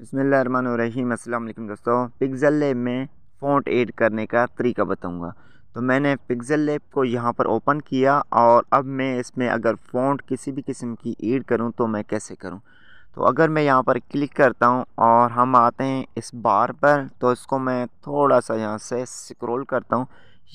बसमीम अल्लाम दोस्तों पिक्ज़ल लेब में फ़ॉन्ट ऐड करने का तरीका बताऊंगा तो मैंने पिक्ज़ल लेब को यहाँ पर ओपन किया और अब मैं इसमें अगर फ़ॉन्ट किसी भी किस्म की ऐड करूँ तो मैं कैसे करूँ तो अगर मैं यहाँ पर क्लिक करता हूँ और हम आते हैं इस बार पर तो इसको मैं थोड़ा सा यहाँ से स्क्रोल करता हूँ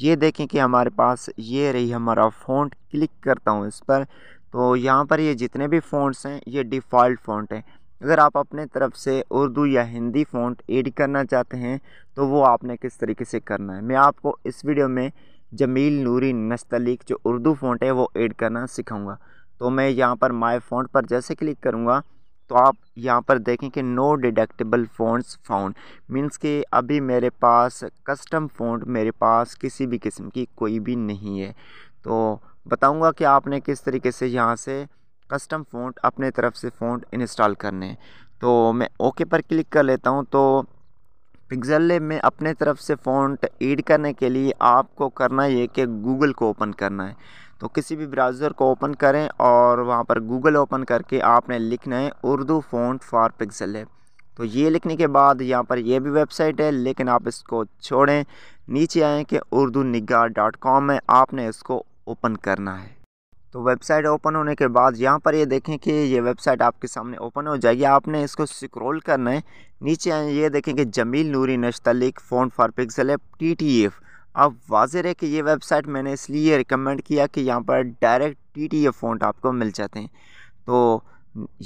ये देखें कि हमारे पास ये रही हमारा फ़ॉन्ट क्लिक करता हूँ इस पर तो यहाँ पर ये जितने भी फ़ॉन्ट्स हैं ये डिफ़ॉल्ट फ़ॉन्ट हैं अगर आप अपने तरफ से उर्दू या हिंदी फ़ॉन्ट ऐड करना चाहते हैं तो वो आपने किस तरीके से करना है मैं आपको इस वीडियो में जमील नूरी नस्तलीक जो उर्दू फ़ॉन्ट है वो ऐड करना सिखाऊंगा तो मैं यहाँ पर माय फ़ॉन्ट पर जैसे क्लिक करूँगा तो आप यहाँ पर देखें कि no deductible fonts found means कि अभी मेरे पास कस्टम फ़ॉन्ट मेरे पास किसी भी किस्म की कोई भी नहीं है तो बताऊँगा कि आपने किस तरीके से यहाँ से कस्टम फ़ॉन्ट अपने तरफ से फ़ोन इंस्टॉल करने हैं तो मैं ओके पर क्लिक कर लेता हूँ तो पिक्सल लेब में अपने तरफ से फ़ोन ऐड करने के लिए आपको करना ये कि गूगल को ओपन करना है तो किसी भी ब्राउज़र को ओपन करें और वहाँ पर गूगल ओपन करके आपने लिखना है Urdu font for pixel lab तो ये लिखने के बाद यहाँ पर यह भी वेबसाइट है लेकिन आप इसको छोड़ें नीचे आएँ कि उर्दू निगाह डॉट कॉम है आपने इसको ओपन करना है तो वेबसाइट ओपन होने के बाद यहाँ पर ये देखें कि ये वेबसाइट आपके सामने ओपन हो जाएगी आपने इसको स्क्रॉल करना है नीचे आए ये देखें कि Jameel Noori Nastaleeq font for pixel app T T F अब वाजर है कि ये वेबसाइट मैंने इसलिए रिकमेंड किया कि यहाँ पर direct T T F font आपको मिल जाते हैं तो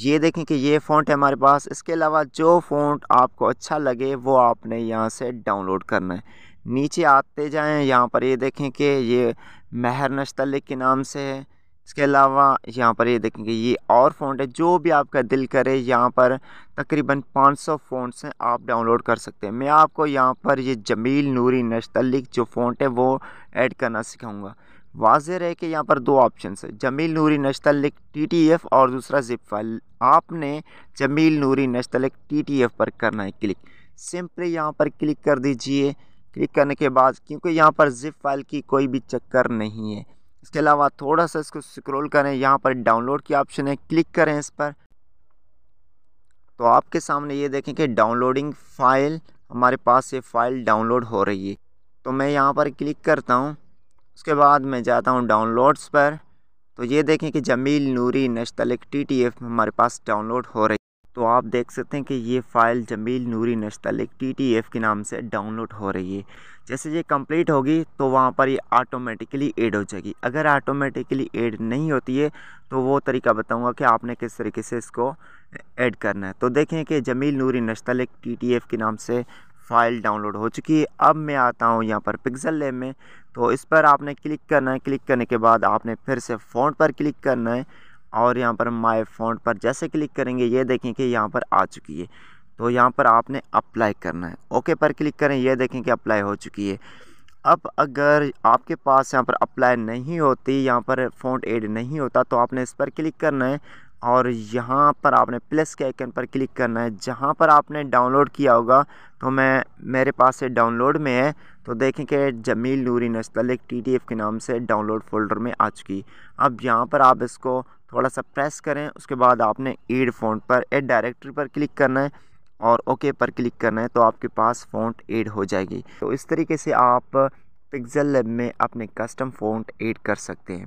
ये देखें कि ये फोन है हमारे पास इसके अलावा जो फ़ोन आपको अच्छा लगे वो आपने यहाँ से डाउनलोड करना है नीचे आते जाएं यहाँ पर ये देखें कि ये महर नश्तलिक के नाम से है इसके अलावा यहाँ पर ये देखेंगे ये और फ़ॉन्ट है जो भी आपका दिल करे यहाँ पर तकरीबन 500 सौ फोन हैं आप डाउनलोड कर सकते हैं मैं आपको यहाँ पर ये जमील नूरी नश्तलिक जो फ़ोन है वो ऐड करना सिखाऊंगा वाजह है कि यहाँ पर दो ऑप्शन है Jameel Noori Nastaleeq T T F और दूसरा जिप फाइल आपने Jameel Noori Nastaleeq T T F पर करना है क्लिक सिंपली यहाँ पर क्लिक कर दीजिए क्लिक करने के बाद क्योंकि यहाँ पर जिप फाइल की कोई भी चक्कर नहीं है इसके अलावा थोड़ा सा इसको स्क्रॉल करें यहाँ पर डाउनलोड की ऑप्शन है क्लिक करें इस पर तो आपके सामने ये देखें कि डाउनलोडिंग फ़ाइल हमारे पास ये फ़ाइल डाउनलोड हो रही है तो मैं यहाँ पर क्लिक करता हूँ उसके बाद मैं जाता हूँ डाउनलोड्स पर तो ये देखें कि Jameel Noori Nastaleeq T T F हमारे पास डाउनलोड हो रही है तो आप देख सकते हैं कि ये फ़ाइल जमील नूरी नश्तल एक टी टी एफ के नाम से डाउनलोड हो रही है जैसे ये कंप्लीट होगी तो वहाँ पर ये ऑटोमेटिकली ऐड हो जाएगी अगर ऑटोमेटिकली ऐड नहीं होती है तो वो तरीका बताऊँगा कि आपने किस तरीके से इसको ऐड करना है तो देखें कि Jameel Noori Nastaleeq T T F के नाम से फ़ाइल डाउनलोड हो चुकी है अब मैं आता हूँ यहाँ पर पिक्सल लेब में तो इस पर आपने क्लिक करना है क्लिक करने के बाद आपने फिर से फ़ोन पर क्लिक करना है और यहाँ पर माय फोन पर जैसे क्लिक करेंगे ये देखें कि यहाँ पर आ चुकी है तो यहाँ पर आपने अप्लाई करना है ओके पर क्लिक करें ये देखें कि अप्लाई हो चुकी है अब अगर आपके पास यहाँ पर अप्लाई नहीं होती यहाँ पर फोन एड नहीं होता तो आपने इस पर क्लिक करना है और यहाँ पर आपने प्लस के आइकन पर क्लिक करना है जहाँ पर आपने डाउनलोड किया होगा तो मैं मेरे पास से डाउनलोड में है तो देखें कि जमील नूरी नस्तलिक टी के नाम से डाउनलोड फोल्डर में आ चुकी अब यहाँ पर आप इसको थोड़ा सा प्रेस करें उसके बाद आपने एड फॉन्ट पर एड डायरेक्टरी पर क्लिक करना है और ओके पर क्लिक करना है तो आपके पास फ़ॉन्ट एड हो जाएगी तो इस तरीके से आप पिक्सल लैब में अपने कस्टम फ़ॉन्ट ऐड कर सकते हैं